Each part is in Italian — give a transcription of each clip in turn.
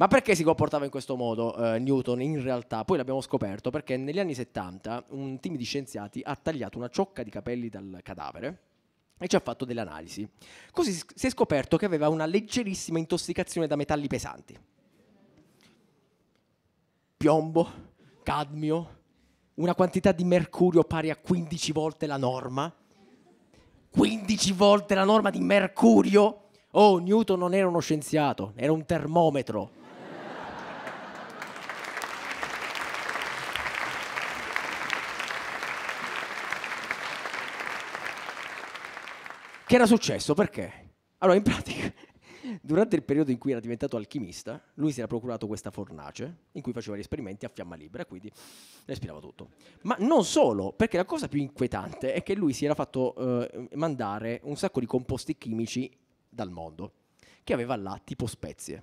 Ma perché si comportava in questo modo eh, Newton in realtà? Poi l'abbiamo scoperto perché negli anni 70 un team di scienziati ha tagliato una ciocca di capelli dal cadavere e ci ha fatto delle analisi. Così si è scoperto che aveva una leggerissima intossicazione da metalli pesanti. Piombo, cadmio, una quantità di mercurio pari a 15 volte la norma 15 volte la norma di mercurio. Oh, Newton non era uno scienziato, era un termometro. che era successo? Perché? Allora, in pratica, Durante il periodo in cui era diventato alchimista, lui si era procurato questa fornace in cui faceva gli esperimenti a fiamma libera, quindi respirava tutto. Ma non solo, perché la cosa più inquietante è che lui si era fatto eh, mandare un sacco di composti chimici dal mondo, che aveva là tipo spezie.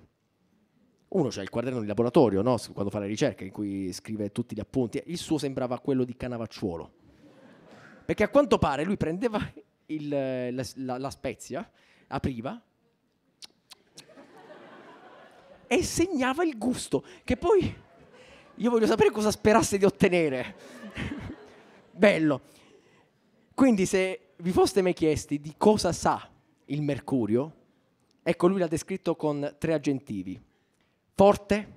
Uno c'ha il quaderno di laboratorio, no? quando fa le ricerche, in cui scrive tutti gli appunti. Il suo sembrava quello di Canavacciuolo. Perché a quanto pare lui prendeva il, la, la spezia, apriva, e segnava il gusto, che poi io voglio sapere cosa sperasse di ottenere. Bello. Quindi se vi foste mai chiesti di cosa sa il mercurio, ecco lui l'ha descritto con tre aggettivi. Forte,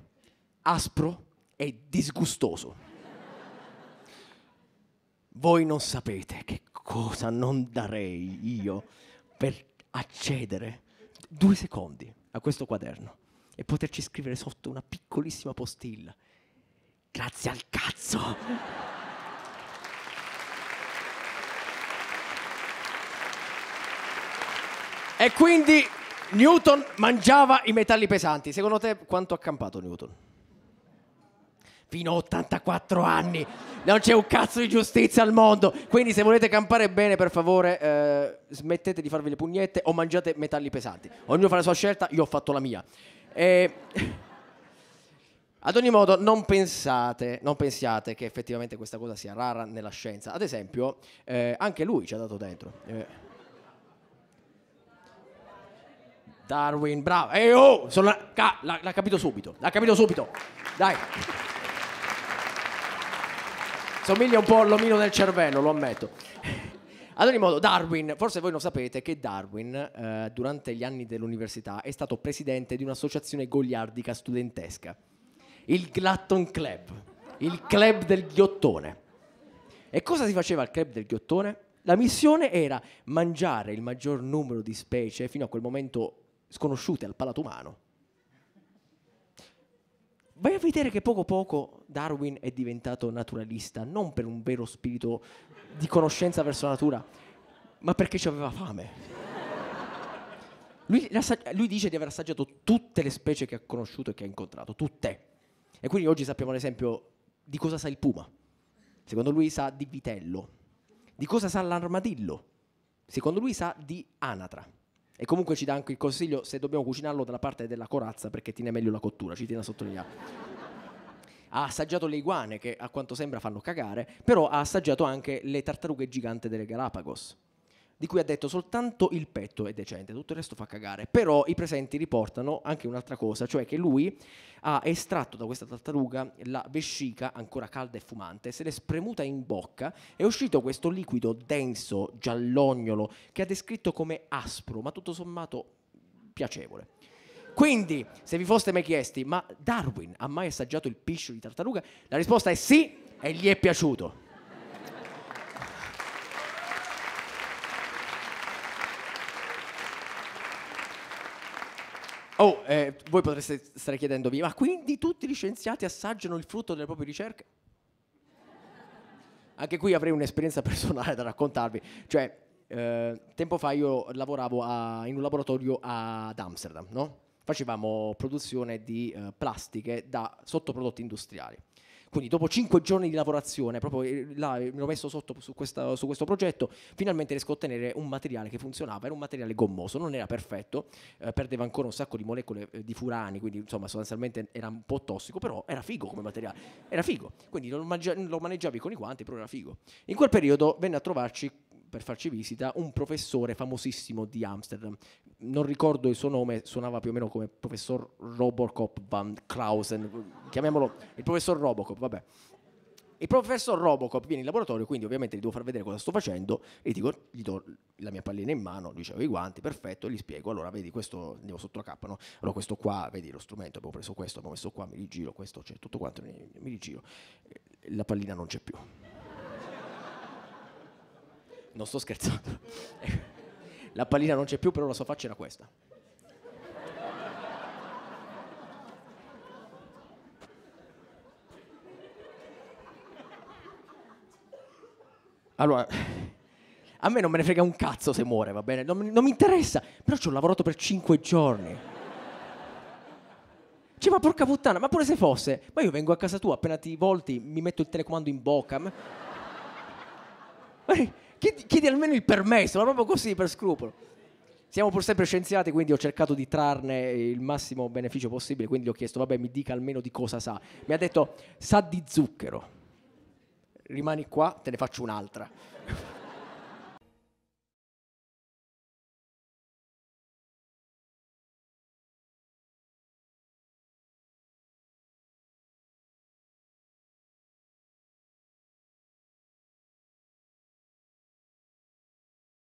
aspro e disgustoso. Voi non sapete che cosa non darei io per accedere due secondi a questo quaderno e poterci scrivere sotto una piccolissima postilla. Grazie al cazzo! E quindi Newton mangiava i metalli pesanti. Secondo te quanto ha campato Newton? Fino a 84 anni. Non c'è un cazzo di giustizia al mondo. Quindi se volete campare bene, per favore, eh, smettete di farvi le pugnette o mangiate metalli pesanti. Ognuno fa la sua scelta, io ho fatto la mia. E... Ad ogni modo, non pensate, non pensiate che effettivamente questa cosa sia rara nella scienza. Ad esempio, eh, anche lui ci ha dato dentro. Eh. Darwin, bravo. Eh, oh, sono, ca, l'ha, l'ha capito subito, l'ha capito subito. Dai. Somiglia un po' all'omino del cervello, lo ammetto. Ad ogni modo, Darwin, forse voi non sapete che Darwin, eh, durante gli anni dell'università, è stato presidente di un'associazione goliardica studentesca, il Glatton Club, il club del ghiottone. E cosa si faceva al club del ghiottone? La missione era mangiare il maggior numero di specie fino a quel momento sconosciute al palato umano vai a vedere che poco poco Darwin è diventato naturalista, non per un vero spirito di conoscenza verso la natura, ma perché ci aveva fame. Lui, lui, dice di aver assaggiato tutte le specie che ha conosciuto e che ha incontrato, tutte. E quindi oggi sappiamo ad esempio, di cosa sa il puma. Secondo lui sa di vitello. Di cosa sa l'armadillo. Secondo lui sa di anatra. E comunque ci dà anche il consiglio se dobbiamo cucinarlo dalla parte della corazza perché tiene meglio la cottura, ci tiene a sottolineare. Ha assaggiato le iguane che a quanto sembra fanno cagare, però ha assaggiato anche le tartarughe gigante delle Galapagos di cui ha detto soltanto il petto è decente, tutto il resto fa cagare. Però i presenti riportano anche un'altra cosa, cioè che lui ha estratto da questa tartaruga la vescica ancora calda e fumante, se l'è spremuta in bocca, è uscito questo liquido denso, giallognolo, che ha descritto come aspro, ma tutto sommato piacevole. Quindi, se vi foste mai chiesti, ma Darwin ha mai assaggiato il piscio di tartaruga? La risposta è sì e gli è piaciuto. Oh, eh, voi potreste stare chiedendovi, ma quindi tutti gli scienziati assaggiano il frutto delle proprie ricerche? Anche qui avrei un'esperienza personale da raccontarvi. Cioè, eh, tempo fa io lavoravo a, in un laboratorio ad Amsterdam, no? Facevamo produzione di eh, plastiche da sottoprodotti industriali. Quindi dopo cinque giorni di lavorazione, proprio eh, là mi eh, ero messo sotto su, questa, su, questo progetto, finalmente riesco a ottenere un materiale che funzionava, era un materiale gommoso, non era perfetto, eh, perdeva ancora un sacco di molecole eh, di furani, quindi insomma sostanzialmente era un po' tossico, però era figo come materiale, era figo, quindi lo, mangi- lo maneggiavi con i guanti, però era figo. In quel periodo venne a trovarci per farci visita un professore famosissimo di Amsterdam. Non ricordo il suo nome, suonava più o meno come professor Robocop van Klausen, chiamiamolo il professor Robocop, vabbè. Il professor Robocop viene in laboratorio, quindi ovviamente gli devo far vedere cosa sto facendo, e gli dico, gli do la mia pallina in mano, lui aveva i guanti, perfetto, e gli spiego, allora vedi questo, andiamo sotto la cappa, no? allora questo qua, vedi lo strumento, abbiamo preso questo, abbiamo messo qua, mi rigiro, questo, c'è cioè, tutto quanto, mi rigiro, la pallina non c'è più. Non sto scherzando. La pallina non c'è più, però la sua faccia era questa. Allora, a me non me ne frega un cazzo se muore, va bene? Non, non mi interessa, però ci ho lavorato per cinque giorni. Cioè, ma porca puttana, ma pure se fosse, ma io vengo a casa tua, appena ti volti mi metto il telecomando in bocca. Ma chiedi, chiedi almeno il permesso, ma proprio così per scrupolo. Siamo pur sempre scienziati, quindi ho cercato di trarne il massimo beneficio possibile, quindi gli ho chiesto, vabbè, mi dica almeno di cosa sa. Mi ha detto, sa di zucchero. Rimani qua, te ne faccio un'altra.